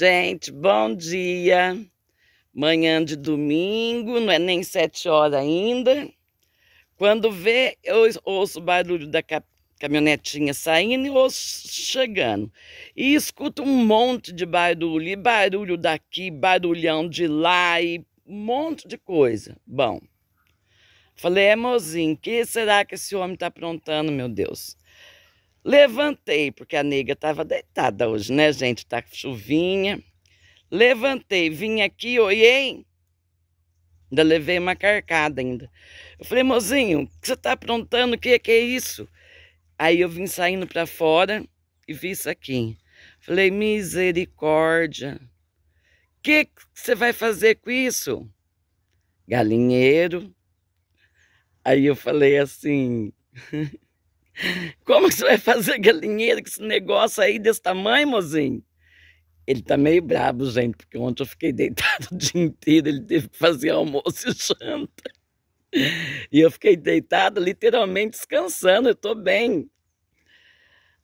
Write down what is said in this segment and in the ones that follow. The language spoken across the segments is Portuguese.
Gente, bom dia. Manhã de domingo, não é nem sete horas ainda. Quando vê, eu ouço o barulho da caminhonetinha saindo e ouço chegando. E escuto um monte de barulho, e barulho daqui, barulhão de lá, e um monte de coisa. Bom, falei, é mozinho, que será que esse homem está aprontando, meu Deus? Levantei, porque a nega estava deitada hoje, né, gente? Tá chuvinha. Levantei, vim aqui, olhei. Ainda levei uma carcada ainda. Eu falei, mozinho, o que você tá aprontando? O que, é que é isso? Aí eu vim saindo para fora e vi isso aqui. Falei, misericórdia. O que você vai fazer com isso? Galinheiro. Aí eu falei assim... Como que você vai fazer galinheiro com esse negócio aí desse tamanho, mozinho? Ele tá meio brabo, gente, porque ontem eu fiquei deitado o dia inteiro, ele teve que fazer almoço e janta. E eu fiquei deitado, literalmente descansando, eu tô bem.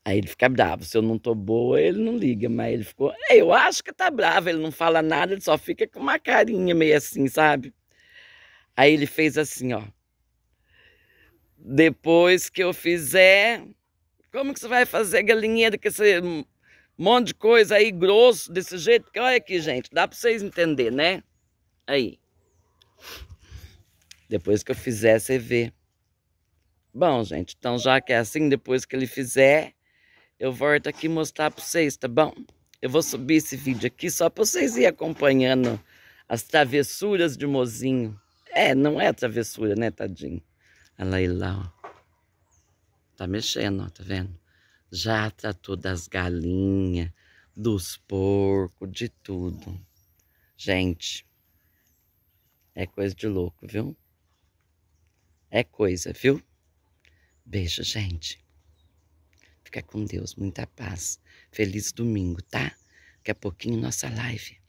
Aí ele fica bravo, se eu não tô boa, ele não liga, mas ele ficou, é, eu acho que tá bravo, ele não fala nada, ele só fica com uma carinha meio assim, sabe? Aí ele fez assim, ó. Depois que eu fizer, como que você vai fazer galinha com esse monte de coisa aí grosso desse jeito? Porque olha aqui, gente, dá para vocês entender, né? Aí. Depois que eu fizer, você vê. Bom, gente, então já que é assim, depois que ele fizer, eu volto aqui mostrar para vocês, tá bom? Eu vou subir esse vídeo aqui só para vocês ir acompanhando as travessuras de mozinho. É, não é travessura, né, tadinho? Olha aí lá, ó. Tá mexendo, ó, tá vendo? Já tratou tá das galinhas, dos porcos, de tudo. Gente, é coisa de louco, viu? É coisa, viu? Beijo, gente. Fica com Deus, muita paz. Feliz domingo, tá? Daqui a pouquinho nossa live.